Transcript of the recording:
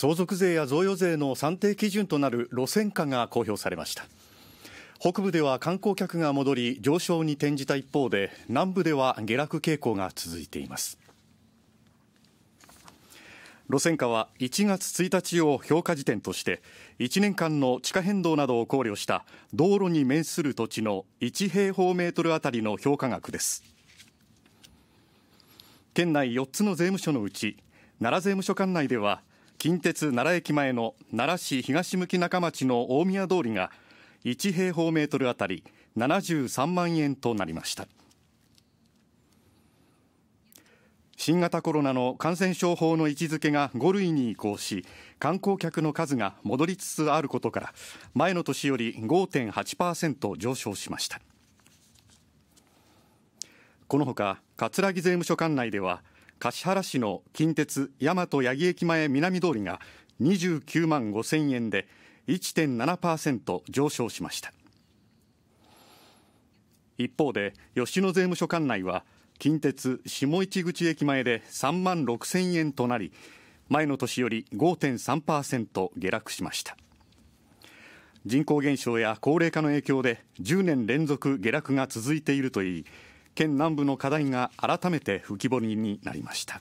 相続税や贈与税の算定基準となる路線価が公表されました北部では観光客が戻り上昇に転じた一方で南部では下落傾向が続いています路線価は1月1日を評価時点として1年間の地価変動などを考慮した道路に面する土地の1平方メートルあたりの評価額です県内4つの税務署のうち奈良税務署管内では近鉄奈良駅前の奈良市東向中町の大宮通りが1平方メートルあたり73万円となりました新型コロナの感染症法の位置づけが5類に移行し観光客の数が戻りつつあることから前の年より5.8%上昇しましたこのほか葛城税務署管内では橿原市の近鉄大和八木駅前南通りが29万5000円で1.7%上昇しました一方で吉野税務署管内は近鉄下市口駅前で3万6000円となり前の年より5.3%下落しました人口減少や高齢化の影響で10年連続下落が続いているといい県南部の課題が改めて浮き彫りになりました。